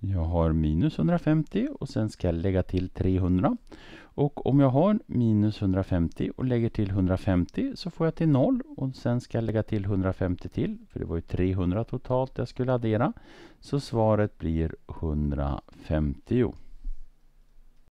Jag har minus 150 och sen ska jag lägga till 300. Och om jag har minus 150 och lägger till 150 så får jag till 0 och sen ska jag lägga till 150 till för det var ju 300 totalt jag skulle addera. Så svaret blir 150.